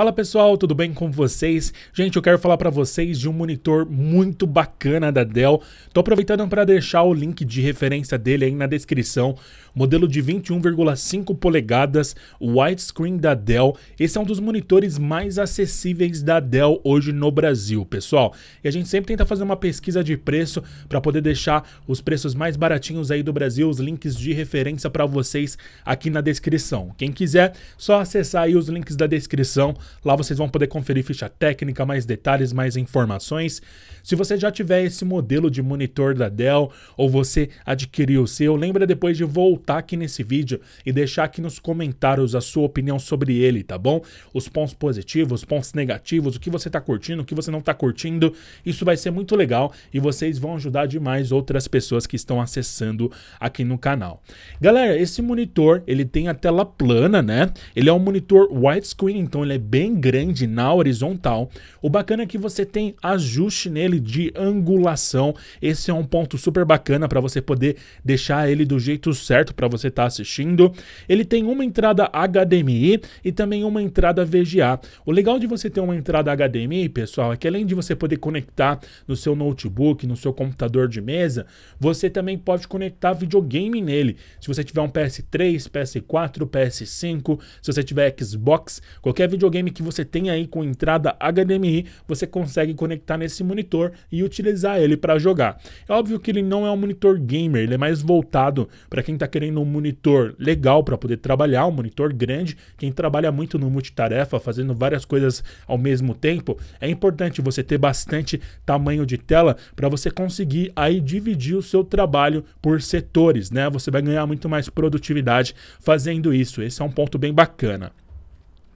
Fala pessoal, tudo bem com vocês? Gente, eu quero falar para vocês de um monitor muito bacana da Dell. Tô aproveitando para deixar o link de referência dele aí na descrição modelo de 21,5 polegadas widescreen da Dell. Esse é um dos monitores mais acessíveis da Dell hoje no Brasil, pessoal. E a gente sempre tenta fazer uma pesquisa de preço para poder deixar os preços mais baratinhos aí do Brasil, os links de referência para vocês aqui na descrição. Quem quiser, só acessar aí os links da descrição. Lá vocês vão poder conferir ficha técnica, mais detalhes, mais informações. Se você já tiver esse modelo de monitor da Dell ou você adquiriu o seu, lembra depois de voltar comentar aqui nesse vídeo e deixar aqui nos comentários a sua opinião sobre ele, tá bom? Os pontos positivos, os pontos negativos, o que você tá curtindo, o que você não tá curtindo. Isso vai ser muito legal e vocês vão ajudar demais outras pessoas que estão acessando aqui no canal. Galera, esse monitor, ele tem a tela plana, né? Ele é um monitor widescreen, então ele é bem grande na horizontal. O bacana é que você tem ajuste nele de angulação. Esse é um ponto super bacana para você poder deixar ele do jeito certo aberto para você estar tá assistindo. Ele tem uma entrada HDMI e também uma entrada VGA. O legal de você ter uma entrada HDMI, pessoal, é que além de você poder conectar no seu notebook, no seu computador de mesa, você também pode conectar videogame nele. Se você tiver um PS3, PS4, PS5, se você tiver Xbox, qualquer videogame que você tenha aí com entrada HDMI, você consegue conectar nesse monitor e utilizar ele para jogar. É óbvio que ele não é um monitor gamer, ele é mais voltado para quem está querendo querendo um monitor legal para poder trabalhar, um monitor grande. Quem trabalha muito no multitarefa, fazendo várias coisas ao mesmo tempo, é importante você ter bastante tamanho de tela para você conseguir aí dividir o seu trabalho por setores, né? Você vai ganhar muito mais produtividade fazendo isso. Esse é um ponto bem bacana.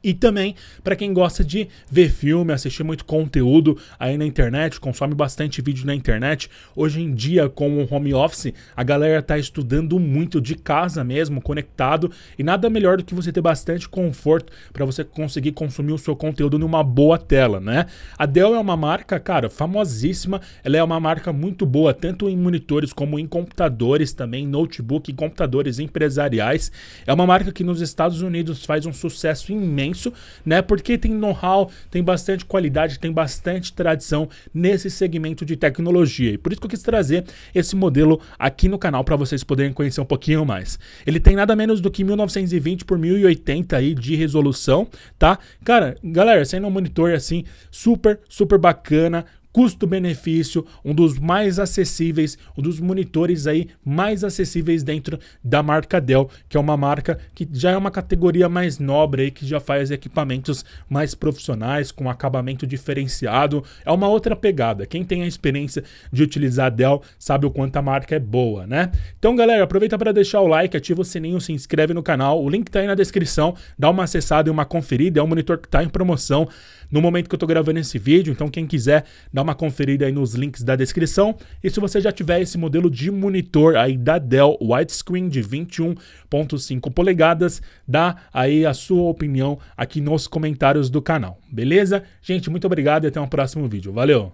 E também para quem gosta de ver filme, assistir muito conteúdo aí na internet, consome bastante vídeo na internet. Hoje em dia, com o home office, a galera tá estudando muito de casa mesmo, conectado, e nada melhor do que você ter bastante conforto para você conseguir consumir o seu conteúdo numa boa tela, né? A Dell é uma marca, cara, famosíssima. Ela é uma marca muito boa, tanto em monitores como em computadores também, notebook e computadores empresariais. É uma marca que nos Estados Unidos faz um sucesso imenso extenso, né? Porque tem know-how, tem bastante qualidade, tem bastante tradição nesse segmento de tecnologia. E por isso que eu quis trazer esse modelo aqui no canal para vocês poderem conhecer um pouquinho mais. Ele tem nada menos do que 1920 por 1080 aí de resolução, tá? Cara, galera, sendo um monitor assim super, super bacana, custo-benefício, um dos mais acessíveis, um dos monitores aí mais acessíveis dentro da marca Dell, que é uma marca que já é uma categoria mais nobre aí, que já faz equipamentos mais profissionais, com acabamento diferenciado. É uma outra pegada. Quem tem a experiência de utilizar Dell sabe o quanto a marca é boa, né? Então, galera, aproveita para deixar o like, ativa o sininho, se inscreve no canal. O link tá aí na descrição. Dá uma acessada e uma conferida. É um monitor que tá em promoção no momento que eu tô gravando esse vídeo. Então, quem quiser, dá uma conferida aí nos links da descrição. E se você já tiver esse modelo de monitor aí da Dell widescreen de 21.5 polegadas, dá aí a sua opinião aqui nos comentários do canal, beleza? Gente, muito obrigado e até o um próximo vídeo. Valeu!